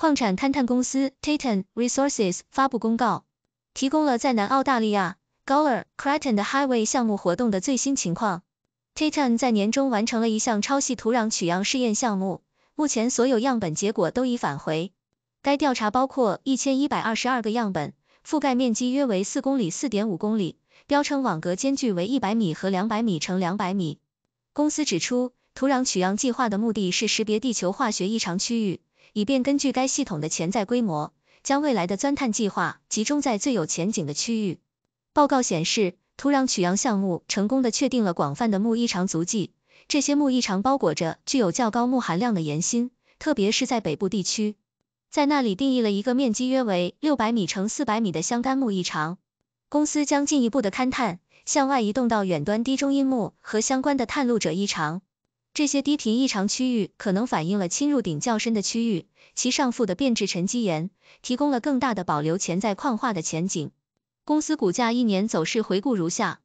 矿产勘探公司 Titan Resources 发布公告，提供了在南澳大利亚 Gawler Craton 的 Highway 项目活动的最新情况。Titan 在年终完成了一项超细土壤取样试验项目，目前所有样本结果都已返回。该调查包括一千一百二十二个样本，覆盖面积约为四公里四点五公里，标称网格间距为一百米和两百米乘两百米。公司指出，土壤取样计划的目的是识别地球化学异常区域。以便根据该系统的潜在规模，将未来的钻探计划集中在最有前景的区域。报告显示，土壤取样项目成功的确定了广泛的木异常足迹，这些木异常包裹着具有较高木含量的岩心，特别是在北部地区，在那里定义了一个面积约为六百米乘四百米的相干木异常。公司将进一步的勘探向外移动到远端低中阴木和相关的探路者异常。这些低频异常区域可能反映了侵入顶较深的区域，其上覆的变质沉积岩提供了更大的保留潜在矿化的前景。公司股价一年走势回顾如下。